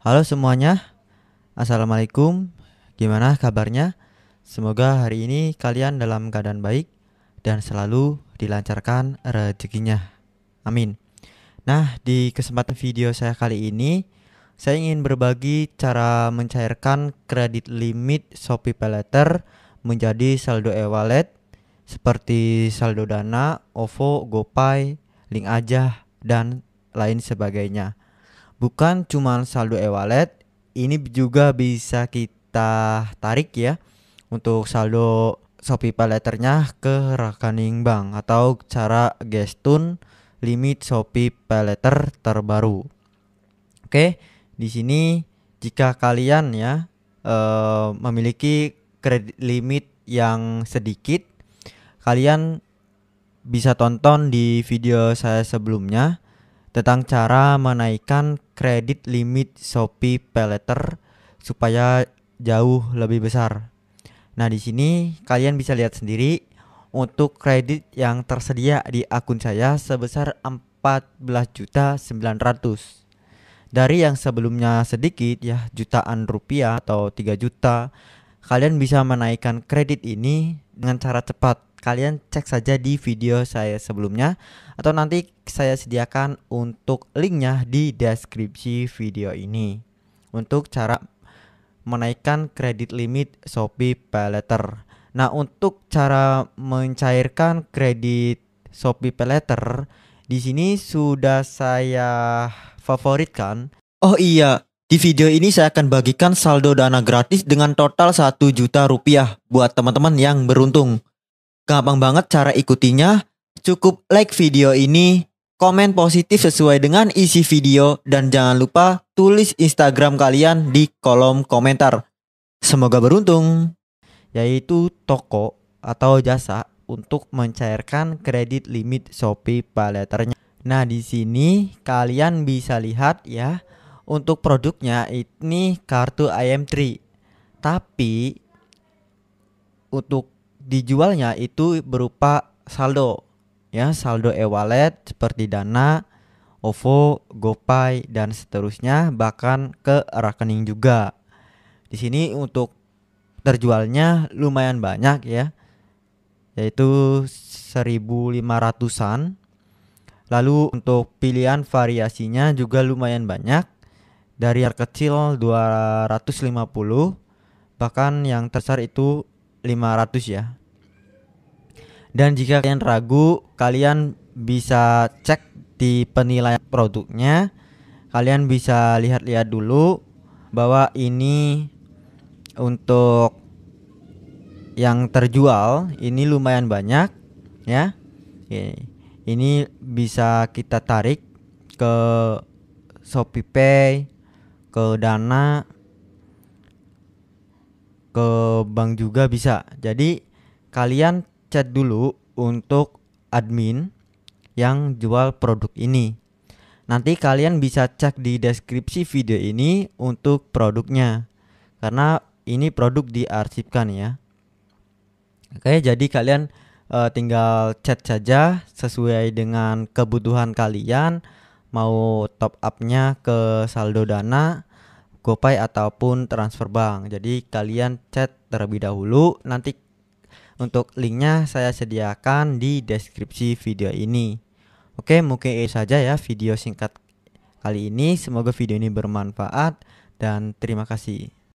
Halo semuanya, Assalamualaikum. Gimana kabarnya? Semoga hari ini kalian dalam keadaan baik dan selalu dilancarkan rezekinya. Amin. Nah, di kesempatan video saya kali ini, saya ingin berbagi cara mencairkan kredit limit Shopee Paylater menjadi saldo e-wallet seperti saldo Dana, OVO, GoPay, Link Aja, dan lain sebagainya bukan cuma saldo e-wallet, ini juga bisa kita tarik ya untuk saldo Shopee Paylaternya ke rekening bank atau cara gestun limit Shopee Paylater terbaru. Oke, di sini jika kalian ya e, memiliki kredit limit yang sedikit, kalian bisa tonton di video saya sebelumnya tentang cara menaikkan kredit limit Shopee Paylater supaya jauh lebih besar. Nah, di sini kalian bisa lihat sendiri untuk kredit yang tersedia di akun saya sebesar 14.900. Dari yang sebelumnya sedikit ya jutaan rupiah atau 3 juta, kalian bisa menaikkan kredit ini dengan cara cepat kalian cek saja di video saya sebelumnya atau nanti saya sediakan untuk linknya di deskripsi video ini untuk cara menaikkan kredit limit Shopee Paylater. Nah, untuk cara mencairkan kredit Shopee Paylater di sini sudah saya favoritkan. Oh iya, di video ini saya akan bagikan saldo dana gratis dengan total 1 juta rupiah buat teman-teman yang beruntung. Gampang banget cara ikutinya, cukup like video ini, komen positif sesuai dengan isi video, dan jangan lupa tulis Instagram kalian di kolom komentar. Semoga beruntung. Yaitu toko atau jasa untuk mencairkan kredit limit Shopee Paleternya. Nah, di sini kalian bisa lihat ya, untuk produknya ini kartu IM3. Tapi untuk dijualnya itu berupa saldo ya saldo e-wallet seperti Dana, OVO, GoPay dan seterusnya bahkan ke rekening juga. Di sini untuk terjualnya lumayan banyak ya. Yaitu 1500-an. Lalu untuk pilihan variasinya juga lumayan banyak. Dari yang kecil 250 bahkan yang terbesar itu 500 ya. Dan jika kalian ragu, kalian bisa cek di penilaian produknya. Kalian bisa lihat-lihat dulu bahwa ini untuk yang terjual ini lumayan banyak ya. Ini bisa kita tarik ke ShopeePay ke Dana ke bank juga bisa. Jadi kalian chat dulu untuk admin yang jual produk ini. Nanti kalian bisa cek di deskripsi video ini untuk produknya. Karena ini produk diarsipkan ya. Oke, jadi kalian e, tinggal chat saja sesuai dengan kebutuhan kalian mau top up-nya ke saldo Dana GoPay ataupun transfer bank. Jadi kalian chat terlebih dahulu. Nanti untuk linknya saya sediakan di deskripsi video ini. Oke, mungkin itu saja ya video singkat kali ini. Semoga video ini bermanfaat dan terima kasih.